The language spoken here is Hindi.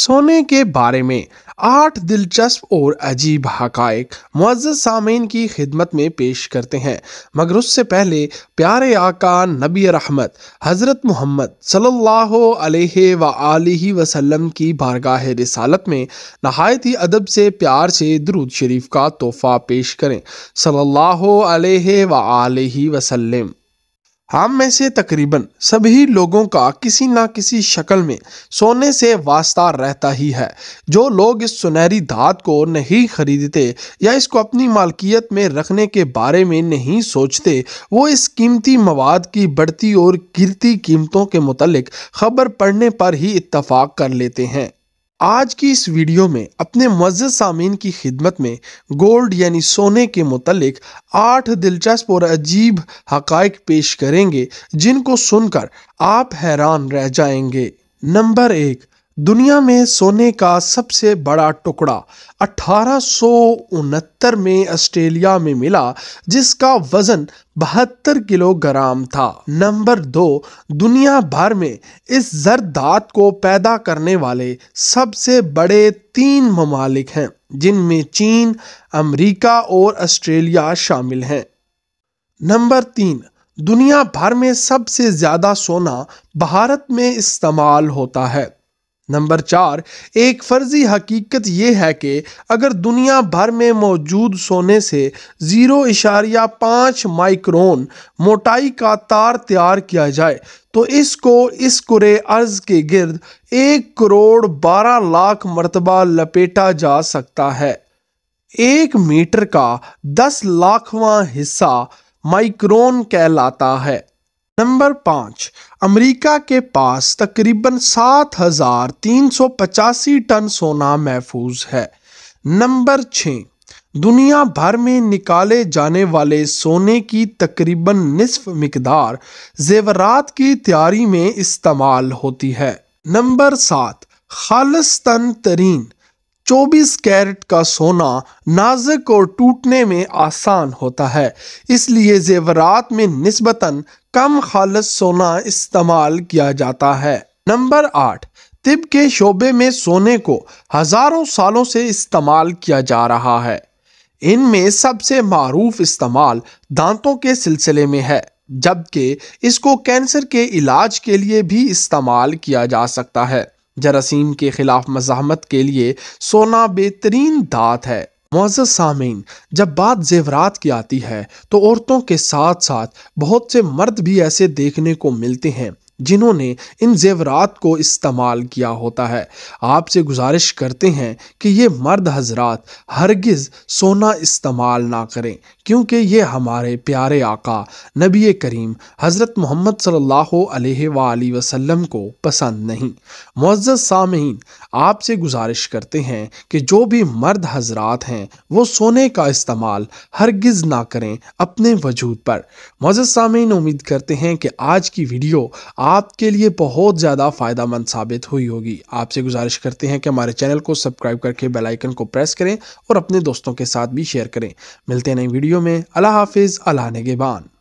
सोने के बारे में आठ दिलचस्प और अजीब हकायक मुआज़ सामीन की खिदमत में पेश करते हैं मगर उससे पहले प्यारे आका नबी रहमत हज़रत मोहम्मद सल्लल्लाहु वसल्लम की बारगाह रिसालत में नहायत ही अदब से प्यार से दरुद शरीफ का तोहफ़ा पेश करें सल्लल्लाहु अलैहि व वसल्लम हम में से तकरीबन सभी लोगों का किसी ना किसी शक्ल में सोने से वास्ता रहता ही है जो लोग इस सुनहरी धात को नहीं खरीदते या इसको अपनी मालकियत में रखने के बारे में नहीं सोचते वो इस कीमती मवाद की बढ़ती और गिरती कीमतों के मतलब खबर पढ़ने पर ही इत्तफाक कर लेते हैं आज की इस वीडियो में अपने मस्जिद सामीन की खिदमत में गोल्ड यानी सोने के मतलब आठ दिलचस्प और अजीब हक पेश करेंगे जिनको सुनकर आप हैरान रह जाएंगे नंबर एक दुनिया में सोने का सबसे बड़ा टुकड़ा अठारह में ऑस्ट्रेलिया में मिला जिसका वजन बहत्तर किलोग्राम था नंबर दो दुनिया भर में इस जरदात को पैदा करने वाले सबसे बड़े तीन ममालिक हैं जिनमें चीन अमेरिका और ऑस्ट्रेलिया शामिल हैं नंबर तीन दुनिया भर में सबसे ज़्यादा सोना भारत में इस्तेमाल होता है नंबर चार एक फर्जी हकीकत यह है कि अगर दुनिया भर में मौजूद सोने से ज़ीरो इशारिया पाँच माइक्रोन मोटाई का तार तैयार किया जाए तो इसको इस कुरे अर्ज के गिर्द एक करोड़ बारह लाख मरतबा लपेटा जा सकता है एक मीटर का दस लाखवा हिस्सा माइक्रोन कहलाता है नंबर पाँच अमेरिका के पास तकरीबन सात हजार तीन सौ पचासी टन सोना महफूज है नंबर छः दुनिया भर में निकाले जाने वाले सोने की तकरीबन निसफ मकदार जेवरात की तैयारी में इस्तेमाल होती है नंबर सात खालस्तन तरीन 24 कैरेट का सोना नाजुक और टूटने में आसान होता है इसलिए जेवरात में नस्बता कम खालस सोना इस्तेमाल किया जाता है नंबर आठ तिब के शोबे में सोने को हज़ारों सालों से इस्तेमाल किया जा रहा है इनमें सबसे मरूफ इस्तेमाल दांतों के सिलसिले में है जबकि इसको कैंसर के इलाज के लिए भी इस्तेमाल किया जा सकता है जरासीम के खिलाफ मजामत के लिए सोना बेहतरीन दात है मुआज़ सामीन जब बात जेवरात की आती है तो औरतों के साथ साथ बहुत से मर्द भी ऐसे देखने को मिलते हैं जिन्होंने इन जेवरात को इस्तेमाल किया होता है आपसे गुजारिश करते हैं कि ये मर्द हजरात हरगिज़ सोना इस्तेमाल ना करें क्योंकि ये हमारे प्यारे आका नबी करीम हज़रत मोहम्मद सल्ला अलैहि को पसंद नहीं मज्ज़ सामीन आपसे गुजारिश करते हैं कि जो भी मर्द हजरात हैं वो सोने का इस्तेमाल हरगिज़ ना करें अपने वजूद पर मज्ज़ सामीन उम्मीद करते हैं कि आज की वीडियो आप आपके लिए बहुत ज़्यादा फ़ायदा मंद साबित हुई होगी आपसे गुजारिश करते हैं कि हमारे चैनल को सब्सक्राइब करके बेल आइकन को प्रेस करें और अपने दोस्तों के साथ भी शेयर करें मिलते हैं नई वीडियो में अला हाफिज़ अल्लाह नेगेबान